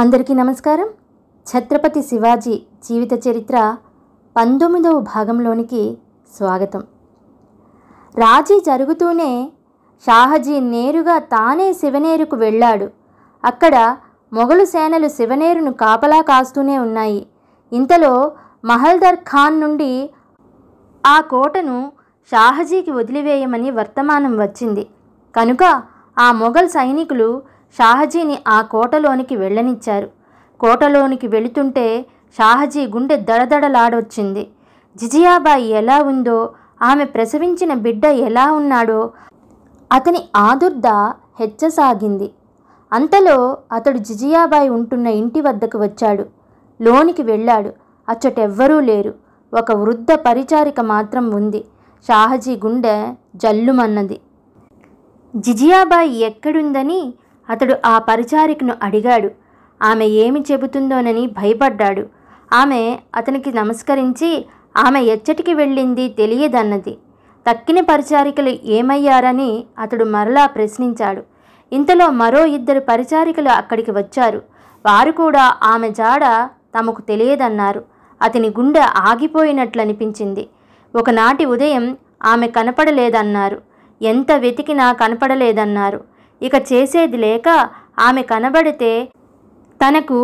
అందరికీ నమస్కారం ఛత్రపతి శివాజీ జీవిత చరిత్ర పంతొమ్మిదవ భాగంలోనికి స్వాగతం రాజీ జరుగుతూనే షాహజీ నేరుగా తానే శివనేరుకు వెళ్ళాడు అక్కడ మొఘలు సేనలు శివనేరును కాపలా కాస్తూనే ఉన్నాయి ఇంతలో మహల్దర్ ఖాన్ నుండి ఆ కోటను షాహజీకి వదిలివేయమని వర్తమానం వచ్చింది కనుక ఆ మొఘల్ సైనికులు షాహజీని ఆ కోటలోనికి వెళ్ళనిచ్చారు కోటలోనికి వెళుతుంటే షాహజీ గుండె దడదడలాడొచ్చింది జిజియాబాయి ఎలా ఉందో ఆమె ప్రసవించిన బిడ్డ ఎలా ఉన్నాడో అతని ఆదుర్ద హెచ్చసాగింది అంతలో అతడు జిజియాబాయి ఉంటున్న ఇంటి వద్దకు వచ్చాడు లోనికి వెళ్ళాడు అచ్చటెవ్వరూ లేరు ఒక వృద్ధ పరిచారిక మాత్రం ఉంది షాహజీ గుండె జల్లుమన్నది జిజియాబాయి ఎక్కడుందని అతడు ఆ పరిచారికను అడిగాడు ఆమె ఏమి చెబుతుందోనని భయపడ్డాడు ఆమె అతనికి నమస్కరించి ఆమె ఎచ్చటికి వెళ్ళింది తెలియదన్నది తక్కిన పరిచారికలు ఏమయ్యారని అతడు మరలా ప్రశ్నించాడు ఇంతలో మరో ఇద్దరు పరిచారికలు అక్కడికి వచ్చారు వారు కూడా ఆమె జాడ తమకు తెలియదన్నారు అతని గుండె ఆగిపోయినట్లనిపించింది ఒకనాటి ఉదయం ఆమె కనపడలేదన్నారు ఎంత వెతికినా కనపడలేదన్నారు ఇక చేసేది లేక ఆమె కనబడితే తనకు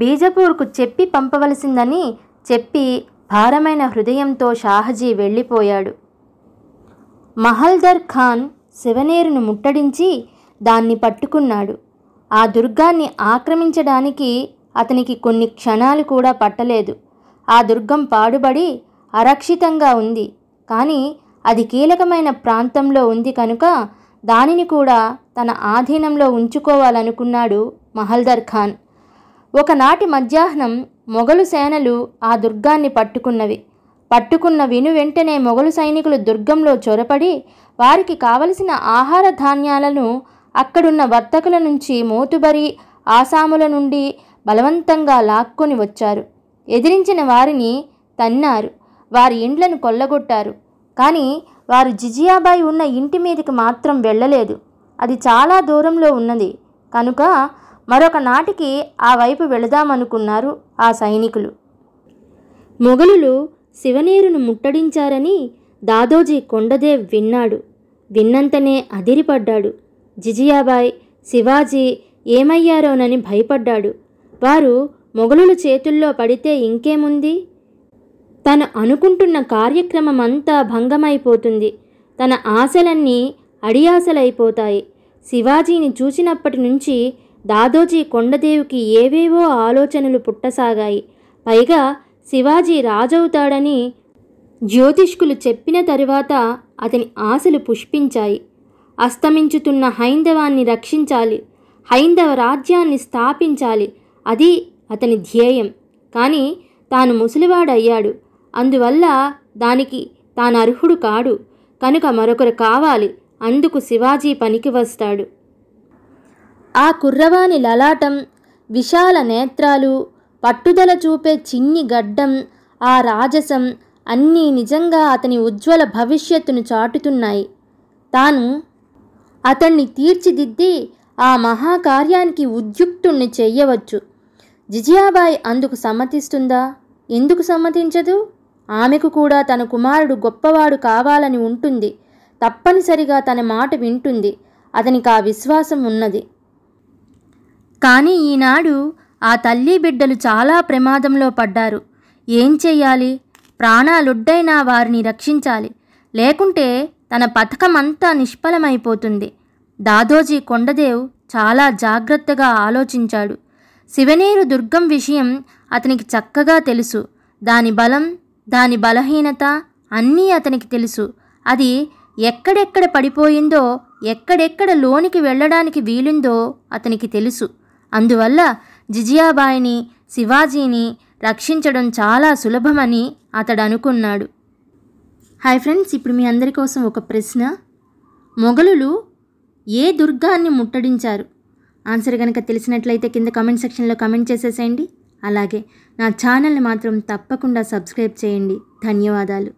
బీజపూర్కు చెప్పి పంపవలసిందని చెప్పి భారమైన హృదయంతో షాహజీ వెళ్ళిపోయాడు మహల్దర్ ఖాన్ శివనేరును ముట్టడించి దాన్ని పట్టుకున్నాడు ఆ దుర్గాన్ని ఆక్రమించడానికి అతనికి కొన్ని క్షణాలు కూడా పట్టలేదు ఆ దుర్గం పాడుబడి అరక్షితంగా ఉంది కానీ అది కీలకమైన ప్రాంతంలో ఉంది కనుక దానిని కూడా తన ఆధీనంలో ఉంచుకోవాలనుకున్నాడు మహల్దర్ ఖాన్ ఒకనాటి మధ్యాహ్నం మొఘలు సేనలు ఆ దుర్గాన్ని పట్టుకున్నవి పట్టుకున్న విను వెంటనే మొఘలు సైనికులు దుర్గంలో చొరపడి వారికి కావలసిన ఆహార ధాన్యాలను అక్కడున్న వర్తకుల నుంచి మోతుబరి ఆసాముల నుండి బలవంతంగా లాక్కొని వచ్చారు ఎదిరించిన వారిని తన్నారు వారి ఇండ్లను కొల్లగొట్టారు కానీ వారు జిజియాబాయి ఉన్న ఇంటి మీదకి మాత్రం వెళ్ళలేదు అది చాలా దూరంలో ఉన్నది కనుక మరొక నాటికి ఆ వైపు వెళదామనుకున్నారు ఆ సైనికులు మొగలులు శివనీరును ముట్టడించారని దాదోజీ కొండదేవ్ విన్నాడు విన్నంతనే అదిరిపడ్డాడు జిజియాబాయ్ శివాజీ ఏమయ్యారోనని భయపడ్డాడు వారు మొఘలుల చేతుల్లో పడితే ఇంకేముంది తను అనుకుంటున్న కార్యక్రమం అంతా భంగమైపోతుంది తన ఆశలన్నీ అడియాసలైపోతాయి శివాజీని చూసినప్పటి నుంచి దాదోజీ కొండదేవికి ఏవేవో ఆలోచనలు పుట్టసాగాయి పైగా శివాజీ రాజవుతాడని జ్యోతిష్కులు చెప్పిన తరువాత అతని ఆశలు పుష్పించాయి అస్తమించుతున్న హైందవాన్ని రక్షించాలి హైందవ రాజ్యాన్ని స్థాపించాలి అది అతని ధ్యేయం కానీ తాను ముసలివాడయ్యాడు అందువల్ల దానికి తాను అర్హుడు కాడు కనుక మరొకరు కావాలి అందుకు శివాజీ పనికి వస్తాడు ఆ కుర్రవాణి లలాటం విశాల నేత్రాలు పట్టుదల చూపే చిన్ని గడ్డం ఆ రాజసం అన్నీ నిజంగా అతని ఉజ్వల భవిష్యత్తును చాటుతున్నాయి తాను అతన్ని తీర్చిదిద్ది ఆ మహాకార్యానికి ఉద్యుక్తుణ్ణి చెయ్యవచ్చు జిజియాబాయ్ అందుకు సమ్మతిస్తుందా ఎందుకు సమ్మతించదు ఆమెకు కూడా తన కుమారుడు గొప్పవాడు కావాలని ఉంటుంది తప్పనిసరిగా తన మాట వింటుంది అతనికి ఆ విశ్వాసం ఉన్నది కానీ ఈనాడు ఆ తల్లి బిడ్డలు చాలా ప్రమాదంలో పడ్డారు ఏం చెయ్యాలి ప్రాణాలుడ్డైనా వారిని రక్షించాలి లేకుంటే తన పథకమంతా నిష్ఫలమైపోతుంది దాదోజీ కొండదేవ్ చాలా జాగ్రత్తగా ఆలోచించాడు శివనేరు దుర్గం విషయం అతనికి చక్కగా తెలుసు దాని బలం దాని బలహీనత అన్నీ అతనికి తెలుసు అది ఎక్కడెక్కడ పడిపోయిందో ఎక్కడెక్కడ లోనికి వెళ్ళడానికి వీలుందో అతనికి తెలుసు అందువల్ల జిజియాబాయిని శివాజీని రక్షించడం చాలా సులభమని అతడు అనుకున్నాడు హాయ్ ఫ్రెండ్స్ ఇప్పుడు మీ అందరి కోసం ఒక ప్రశ్న మొఘలులు ఏ దుర్గాన్ని ముట్టడించారు ఆన్సర్ కనుక తెలిసినట్లయితే కింద కమెంట్ సెక్షన్లో కమెంట్ చేసేసేయండి అలాగే నా ఛానల్ని మాత్రం తప్పకుండా సబ్స్క్రైబ్ చేయండి ధన్యవాదాలు